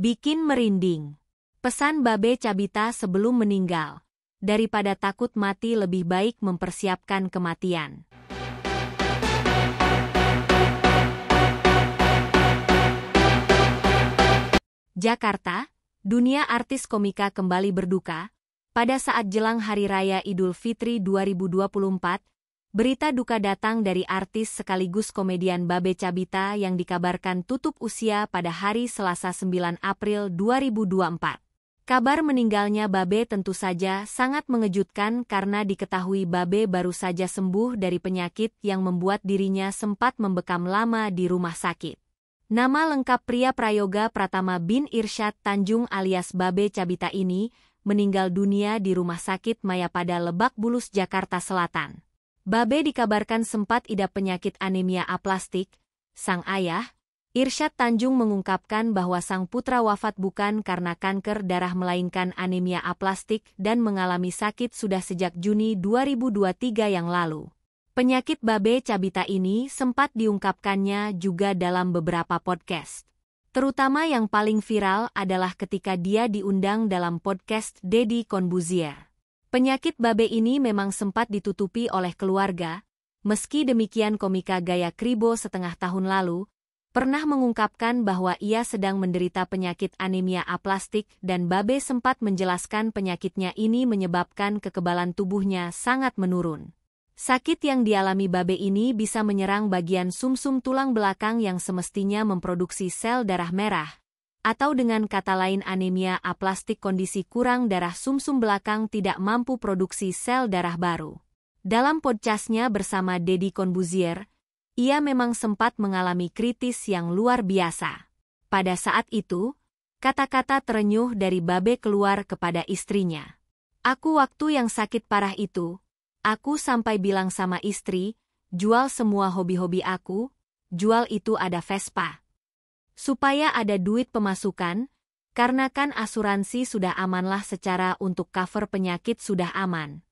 Bikin merinding. Pesan Babe Cabita sebelum meninggal. Daripada takut mati lebih baik mempersiapkan kematian. Jakarta, dunia artis komika kembali berduka. Pada saat jelang Hari Raya Idul Fitri 2024, Berita duka datang dari artis sekaligus komedian Babe Cabita yang dikabarkan tutup usia pada hari Selasa 9 April 2024. Kabar meninggalnya Babe tentu saja sangat mengejutkan karena diketahui Babe baru saja sembuh dari penyakit yang membuat dirinya sempat membekam lama di rumah sakit. Nama lengkap pria Prayoga Pratama bin Irsyad Tanjung alias Babe Cabita ini meninggal dunia di Rumah Sakit Maya pada Lebak Bulus, Jakarta Selatan. Babe dikabarkan sempat idap penyakit anemia aplastik, sang ayah, Irsyad Tanjung mengungkapkan bahwa sang putra wafat bukan karena kanker darah melainkan anemia aplastik dan mengalami sakit sudah sejak Juni 2023 yang lalu. Penyakit babe cabita ini sempat diungkapkannya juga dalam beberapa podcast. Terutama yang paling viral adalah ketika dia diundang dalam podcast Deddy Konbuzier. Penyakit babe ini memang sempat ditutupi oleh keluarga, meski demikian komika gaya Kribo setengah tahun lalu, pernah mengungkapkan bahwa ia sedang menderita penyakit anemia aplastik dan babe sempat menjelaskan penyakitnya ini menyebabkan kekebalan tubuhnya sangat menurun. Sakit yang dialami babe ini bisa menyerang bagian sumsum -sum tulang belakang yang semestinya memproduksi sel darah merah, atau dengan kata lain anemia aplastik kondisi kurang darah sumsum -sum belakang tidak mampu produksi sel darah baru. Dalam podcastnya bersama Deddy Konbuzier, ia memang sempat mengalami kritis yang luar biasa. Pada saat itu, kata-kata terenyuh dari Babe keluar kepada istrinya. Aku waktu yang sakit parah itu, aku sampai bilang sama istri, jual semua hobi-hobi aku, jual itu ada Vespa supaya ada duit pemasukan, karena kan asuransi sudah amanlah secara untuk cover penyakit sudah aman.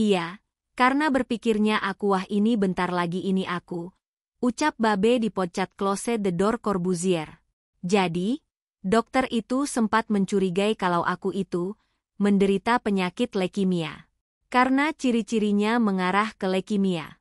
Iya, karena berpikirnya aku wah ini bentar lagi ini aku, ucap Babe di pocat klose The Door Corbusier. Jadi, dokter itu sempat mencurigai kalau aku itu menderita penyakit leukemia. Karena ciri-cirinya mengarah ke leukemia.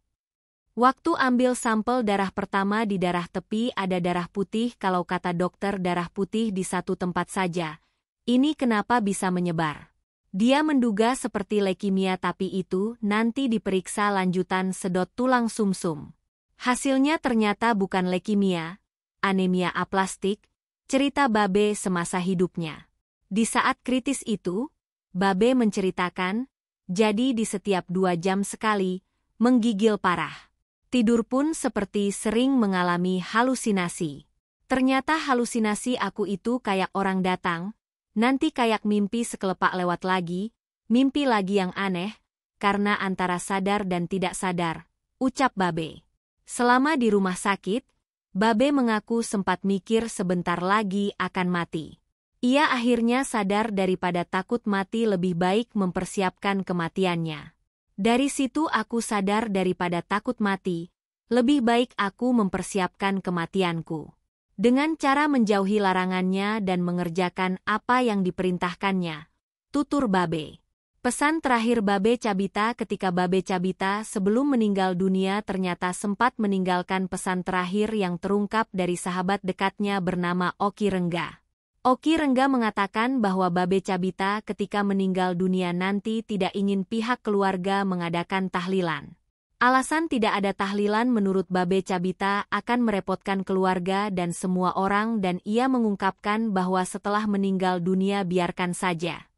Waktu ambil sampel darah pertama di darah tepi ada darah putih kalau kata dokter darah putih di satu tempat saja. Ini kenapa bisa menyebar. Dia menduga seperti leukemia tapi itu nanti diperiksa lanjutan sedot tulang sumsum. -sum. Hasilnya ternyata bukan leukemia, anemia aplastik, cerita Babe semasa hidupnya. Di saat kritis itu, Babe menceritakan, jadi di setiap dua jam sekali, menggigil parah. Tidur pun seperti sering mengalami halusinasi. Ternyata halusinasi aku itu kayak orang datang, nanti kayak mimpi sekelepak lewat lagi, mimpi lagi yang aneh, karena antara sadar dan tidak sadar, ucap Babe. Selama di rumah sakit, Babe mengaku sempat mikir sebentar lagi akan mati. Ia akhirnya sadar daripada takut mati lebih baik mempersiapkan kematiannya. Dari situ aku sadar daripada takut mati, lebih baik aku mempersiapkan kematianku. Dengan cara menjauhi larangannya dan mengerjakan apa yang diperintahkannya. Tutur Babe Pesan terakhir Babe Cabita ketika Babe Cabita sebelum meninggal dunia ternyata sempat meninggalkan pesan terakhir yang terungkap dari sahabat dekatnya bernama Oki Rengga. Oki Rengga mengatakan bahwa Babe Cabita ketika meninggal dunia nanti tidak ingin pihak keluarga mengadakan tahlilan. Alasan tidak ada tahlilan menurut Babe Cabita akan merepotkan keluarga dan semua orang dan ia mengungkapkan bahwa setelah meninggal dunia biarkan saja.